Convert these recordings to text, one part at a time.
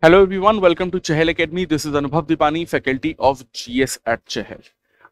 Hello everyone, welcome to Chahel Academy. This is Anubhav Dipani, faculty of GS at Chahel.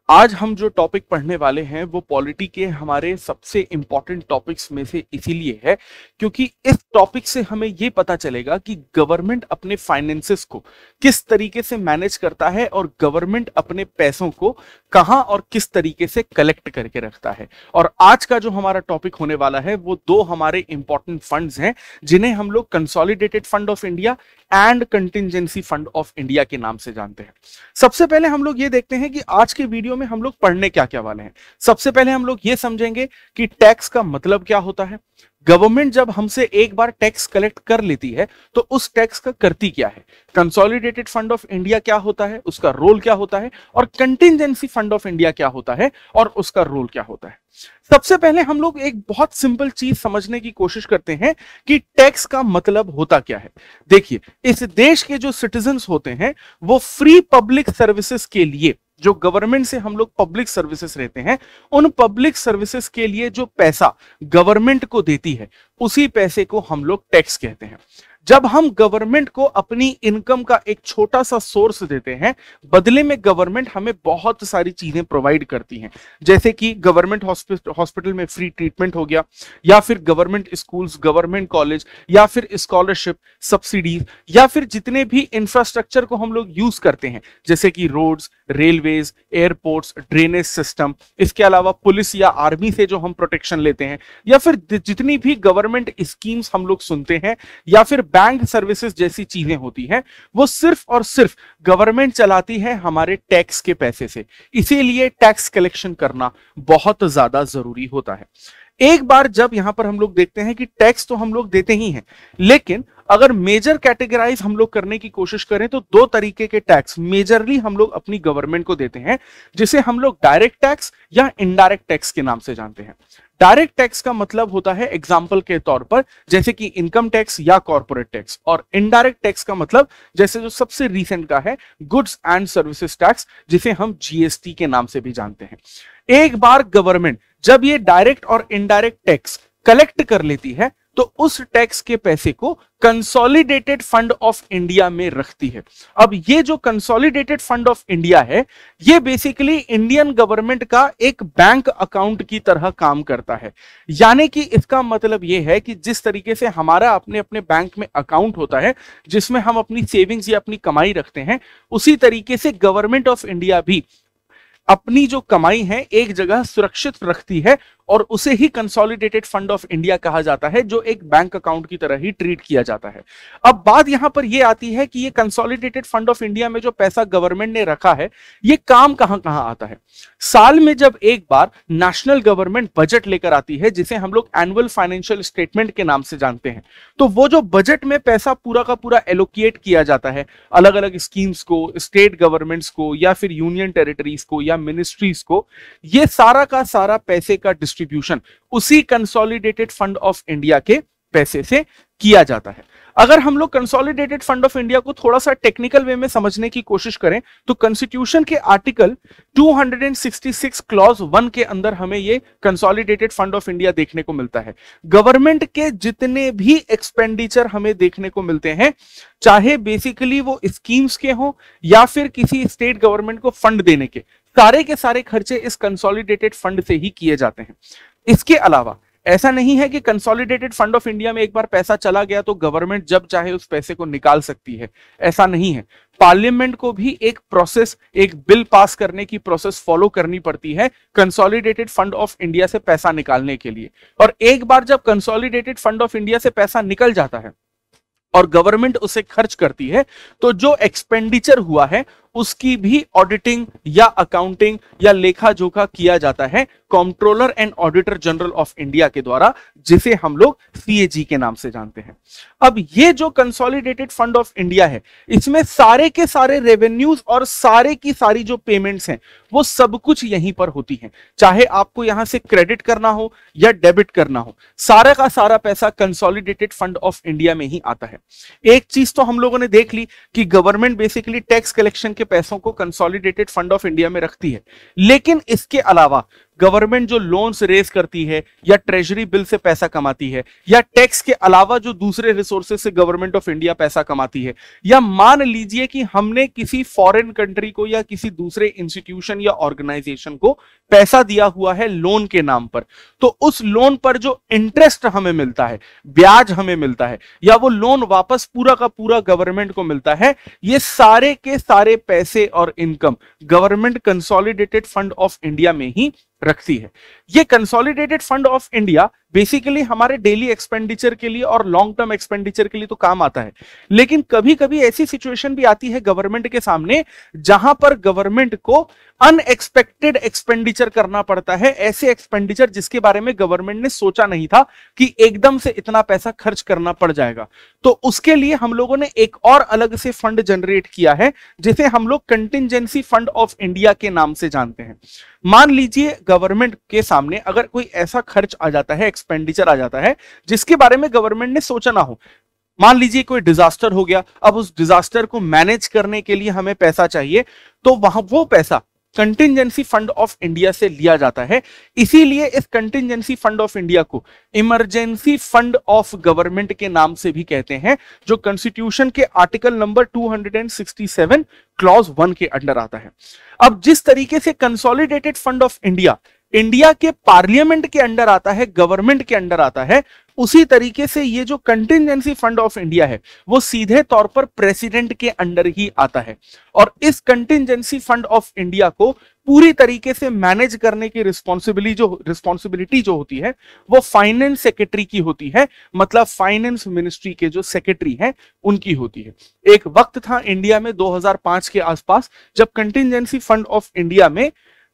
आज हम जो topic पढ़ने वाले हैं वो पॉलिटी के हमारे सबसे इंपॉर्टेंट टॉपिक्स में से इसीलिए है क्योंकि इस टॉपिक से हमें ये पता चलेगा कि गवर्नमेंट अपने फाइनेंसेस को किस तरीके से मैनेज करता है और गवर्नमेंट अपने पैसों को कहाँ और किस तरीके से कलेक्ट करके रखता है और आज का जो हमारा टॉपिक होने वाला है वो दो हमारे इंपॉर्टेंट फंड हैं जिन्हें हम लोग consolidated fund of India and contingency fund of India के नाम से जानते हैं सबसे पहले हम लोग ये देखते हैं कि आज के वीडियो में हम लोग पढ़ने क्या क्या वाले हैं सबसे पहले हम लोग ये समझेंगे कि टैक्स का मतलब क्या होता है गवर्नमेंट जब हमसे एक बार टैक्स कलेक्ट कर लेती है तो उस टैक्स का करती क्या है कंसोलिडेटेड फंड ऑफ इंडिया क्या होता है उसका रोल क्या होता है और कंटिजेंसी फंड ऑफ इंडिया क्या होता है और उसका रोल क्या होता है सबसे पहले हम लोग एक बहुत सिंपल चीज समझने की कोशिश करते हैं कि टैक्स का मतलब होता क्या है देखिए इस देश के जो सिटीजन होते हैं वो फ्री पब्लिक सर्विसेस के लिए जो गवर्नमेंट से हम लोग पब्लिक सर्विसेज रहते हैं उन पब्लिक सर्विसेज के लिए जो पैसा गवर्नमेंट को देती है उसी पैसे को हम लोग टैक्स कहते हैं जब हम गवर्नमेंट को अपनी इनकम का एक छोटा सा सोर्स देते हैं बदले में गवर्नमेंट हमें बहुत सारी चीजें प्रोवाइड करती हैं जैसे कि गवर्नमेंट हॉस्पिटल में फ्री ट्रीटमेंट हो गया या फिर गवर्नमेंट स्कूल्स गवर्नमेंट कॉलेज या फिर स्कॉलरशिप सब्सिडीज या फिर जितने भी इंफ्रास्ट्रक्चर को हम लोग यूज करते हैं जैसे कि roads railways airports drainage system इसके अलावा पुलिस या आर्मी से जो हम प्रोटेक्शन लेते हैं या फिर जितनी भी गवर्नमेंट स्कीम्स हम लोग सुनते हैं या फिर बैंक सर्विसेज जैसी चीजें होती हैं वो सिर्फ और सिर्फ गवर्नमेंट चलाती है हमारे टैक्स के पैसे से इसीलिए टैक्स कलेक्शन करना बहुत ज्यादा जरूरी होता है एक बार जब यहां पर हम लोग देखते हैं कि टैक्स तो हम लोग देते ही हैं लेकिन अगर मेजर कैटेगराइज हम लोग करने की कोशिश करें तो दो तरीके के टैक्स मेजरली हम लोग अपनी गवर्नमेंट को देते हैं जिसे हम लोग डायरेक्ट टैक्स या इनडायरेक्ट टैक्स के नाम से जानते हैं डायरेक्ट टैक्स का मतलब होता है एग्जाम्पल के तौर पर जैसे कि इनकम टैक्स या कॉरपोरेट टैक्स और इनडायरेक्ट टैक्स का मतलब जैसे जो सबसे रिसेंट का है गुड्स एंड सर्विसेज टैक्स जिसे हम जीएसटी के नाम से भी जानते हैं एक बार गवर्नमेंट जब ये डायरेक्ट और इनडायरेक्ट टैक्स कलेक्ट कर लेती है तो उस टैक्स के पैसे को कंसोलिडेटेड फंड ऑफ इंडिया में रखती है अब ये जो कंसोलिडेटेड फंड ऑफ इंडिया है ये बेसिकली इंडियन गवर्नमेंट का एक बैंक अकाउंट की तरह काम करता है यानी कि इसका मतलब ये है कि जिस तरीके से हमारा अपने अपने बैंक में अकाउंट होता है जिसमें हम अपनी सेविंग्स या अपनी कमाई रखते हैं उसी तरीके से गवर्नमेंट ऑफ इंडिया भी अपनी जो कमाई है एक जगह सुरक्षित रखती है और उसे ही कंसोलिडेटेड फंड ऑफ इंडिया कहा जाता है जो एक बैंक अकाउंट की तरह ही ट्रीट किया जाता है अब बात यहां पर यह आती है कि ये कंसोलिडेटेड फंड ऑफ इंडिया में जो पैसा गवर्नमेंट ने रखा है ये काम कहां कहां आता है साल में जब एक बार नेशनल गवर्नमेंट बजट लेकर आती है जिसे हम लोग एनुअल फाइनेंशियल स्टेटमेंट के नाम से जानते हैं तो वो जो बजट में पैसा पूरा का पूरा एलोकेट किया जाता है अलग अलग स्कीम्स को स्टेट गवर्नमेंट्स को या फिर यूनियन टेरिटरीज को या या मिनिस्ट्रीज को ये सारा का सारा पैसे का डिस्ट्रीब्यूशन उसी कंसोलिडेटेड फंड ऑफ इंडिया के पैसे से किया जाता है अगर हम लोग कंसोलिडेटेड फंड ऑफ इंडिया को थोड़ा सा टेक्निकल वे में समझने की कोशिश करें तो कॉन्स्टिट्यूशन के आर्टिकल 266 क्लॉज वन के अंदर हमें ये कंसोलिडेटेड फंड ऑफ इंडिया देखने को मिलता है गवर्नमेंट के जितने भी एक्सपेंडिचर हमें देखने को मिलते हैं चाहे बेसिकली वो स्कीम्स के हों या फिर किसी स्टेट गवर्नमेंट को फंड देने के सारे के सारे खर्चे इस कंसोलिडेटेड फंड से ही किए जाते हैं इसके अलावा ऐसा नहीं है कि कंसोलिडेटेड फंड ऑफ इंडिया में एक बार पैसा चला गया तो गवर्नमेंट जब चाहे उस पैसे को निकाल सकती है ऐसा नहीं है पार्लियामेंट को भी एक प्रोसेस एक बिल पास करने की प्रोसेस फॉलो करनी पड़ती है कंसोलिडेटेड फंड ऑफ इंडिया से पैसा निकालने के लिए और एक बार जब कंसोलिडेटेड फंड ऑफ इंडिया से पैसा निकल जाता है और गवर्नमेंट उसे खर्च करती है तो जो एक्सपेंडिचर हुआ है उसकी भी ऑडिटिंग या अकाउंटिंग या लेखा जोखा किया जाता है comptroller and auditor general of India के द्वारा जिसे हम लोग सीएजी के नाम से जानते हैं अब ये जो कंसोलिडेटेड फंड ऑफ इंडिया है इसमें सारे के सारे रेवेन्यूज और सारे की सारी जो पेमेंट्स हैं वो सब कुछ यहीं पर होती है चाहे आपको यहां से क्रेडिट करना हो या डेबिट करना हो सारा का सारा पैसा कंसोलिडेटेड फंड ऑफ इंडिया में ही आता है एक चीज तो हम लोगों ने देख ली कि गवर्नमेंट बेसिकली टैक्स कलेक्शन के पैसों को कंसोलिडेटेड फंड ऑफ इंडिया में रखती है लेकिन इसके अलावा गवर्नमेंट जो लोन्स रेस करती है या ट्रेजरी बिल से पैसा कमाती है या टैक्स के अलावा जो दूसरे रिसोर्सेज से गवर्नमेंट ऑफ इंडिया पैसा कमाती है या मान लीजिए कि हमने किसी फॉरेन कंट्री को या किसी दूसरे इंस्टीट्यूशन या ऑर्गेनाइजेशन को पैसा दिया हुआ है लोन के नाम पर तो उस लोन पर जो इंटरेस्ट हमें मिलता है ब्याज हमें मिलता है या वो लोन वापस पूरा का पूरा गवर्नमेंट को मिलता है ये सारे के सारे पैसे और income government consolidated fund of India में ही रखती है ये consolidated fund of India basically हमारे डेली एक्सपेंडिचर के लिए और लॉन्ग टर्म एक्सपेंडिचर के लिए तो काम आता है लेकिन कभी कभी ऐसी सिचुएशन भी आती है गवर्नमेंट के सामने जहां पर गवर्नमेंट को अनएक्सपेक्टेड एक्सपेंडिचर करना पड़ता है ऐसे एक्सपेंडिचर जिसके बारे में गवर्नमेंट ने सोचा नहीं था कि एकदम से इतना पैसा खर्च करना पड़ जाएगा तो उसके लिए हम लोगों ने एक और अलग से फंड जनरेट किया है जिसे हम लोग कंटिजेंसी फंड ऑफ इंडिया के नाम से जानते हैं मान लीजिए गवर्नमेंट के सामने अगर कोई ऐसा खर्च आ जाता है एक्सपेंडिचर आ जाता है जिसके बारे में गवर्नमेंट ने सोचा ना हो मान लीजिए कोई डिजास्टर हो गया अब उस डिजास्टर को मैनेज करने के लिए हमें पैसा चाहिए तो वहां वो पैसा कंटिजेंसी फंड ऑफ इंडिया से लिया जाता है इसीलिए इस कंटिजेंसी फंड ऑफ इंडिया को इमरजेंसी फंड ऑफ गवर्नमेंट के नाम से भी कहते हैं जो कॉन्स्टिट्यूशन के आर्टिकल नंबर 267 क्लॉज वन के अंडर आता है अब जिस तरीके से consolidated fund of India India के पार्लियामेंट के अंडर आता है गवर्नमेंट के अंडर आता है उसी तरीके से ये जो कंटिजेंसी फंड ऑफ इंडिया है वो सीधे तौर पर प्रेसिडेंट के अंडर ही आता है और इस कंटिजेंसी फंड ऑफ इंडिया को पूरी तरीके से मैनेज करने की रिस्पॉन्सिबिलिटी जो रिस्पॉन्सिबिलिटी जो होती है वो फाइनेंस सेक्रेटरी की होती है मतलब फाइनेंस मिनिस्ट्री के जो सेक्रेटरी हैं उनकी होती है एक वक्त था इंडिया में 2005 के आसपास जब कंटिजेंसी फंड ऑफ इंडिया में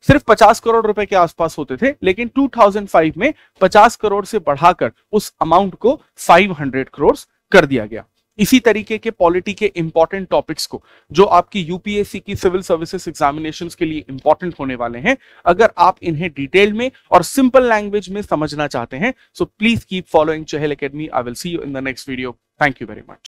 सिर्फ 50 करोड़ रुपए के आसपास होते थे लेकिन 2005 में 50 करोड़ से बढ़ाकर उस अमाउंट को 500 करोड़ कर दिया गया इसी तरीके के पॉलिटी के इंपॉर्टेंट टॉपिक्स को जो आपकी यूपीएससी की सिविल सर्विसेज एग्जामिनेशन के लिए इंपॉर्टेंट होने वाले हैं अगर आप इन्हें डिटेल में और सिंपल लैंग्वेज में समझना चाहते हैं so please keep following Chahal academy I will see you in the next video thank you very much